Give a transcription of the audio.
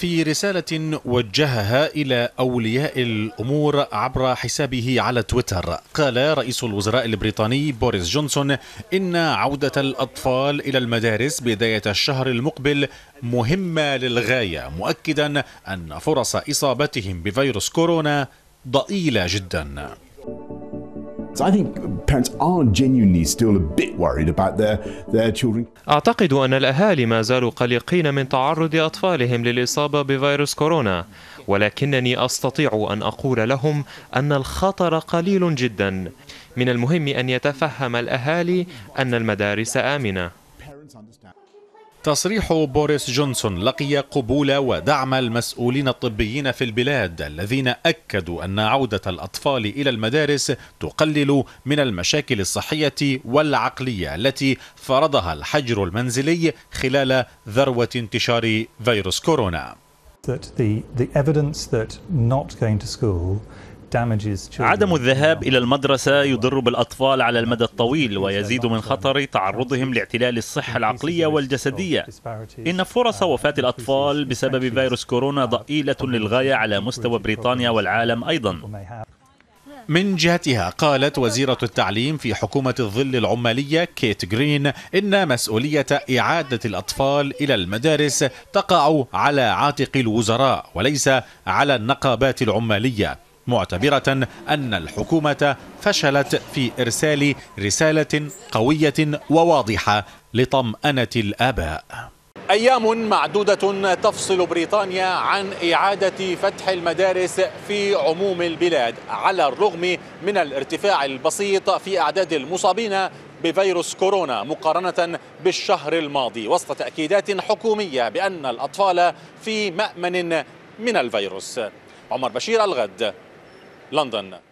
في رسالة وجهها إلى أولياء الأمور عبر حسابه على تويتر قال رئيس الوزراء البريطاني بوريس جونسون إن عودة الأطفال إلى المدارس بداية الشهر المقبل مهمة للغاية مؤكدا أن فرص إصابتهم بفيروس كورونا ضئيلة جداً So I think parents are genuinely still a bit worried about their their children. أعتقد أن الأهالي ما زالوا قلقين من تعرض أطفالهم للإصابة بفيروس كورونا. ولكنني أستطيع أن أقول لهم أن الخطر قليل جدا. من المهم أن يتفهم الأهالي أن المدارس آمنة. تصريح بوريس جونسون لقي قبول ودعم المسؤولين الطبيين في البلاد الذين اكدوا ان عوده الاطفال الى المدارس تقلل من المشاكل الصحيه والعقليه التي فرضها الحجر المنزلي خلال ذروه انتشار فيروس كورونا. That the, the evidence that not going to school عدم الذهاب إلى المدرسة يضر بالأطفال على المدى الطويل ويزيد من خطر تعرضهم لاعتلال الصحة العقلية والجسدية إن فرص uh, وفاة الأطفال بسبب فيروس كورونا ضئيلة للغاية على مستوى بريطانيا والعالم أيضا من جهتها قالت وزيرة التعليم في حكومة الظل العمالية كيت جرين إن مسؤولية إعادة الأطفال إلى المدارس تقع على عاتق الوزراء وليس على النقابات العمالية معتبرة أن الحكومة فشلت في إرسال رسالة قوية وواضحة لطمأنة الآباء أيام معدودة تفصل بريطانيا عن إعادة فتح المدارس في عموم البلاد على الرغم من الارتفاع البسيط في أعداد المصابين بفيروس كورونا مقارنة بالشهر الماضي وسط تأكيدات حكومية بأن الأطفال في مأمن من الفيروس عمر بشير الغد London.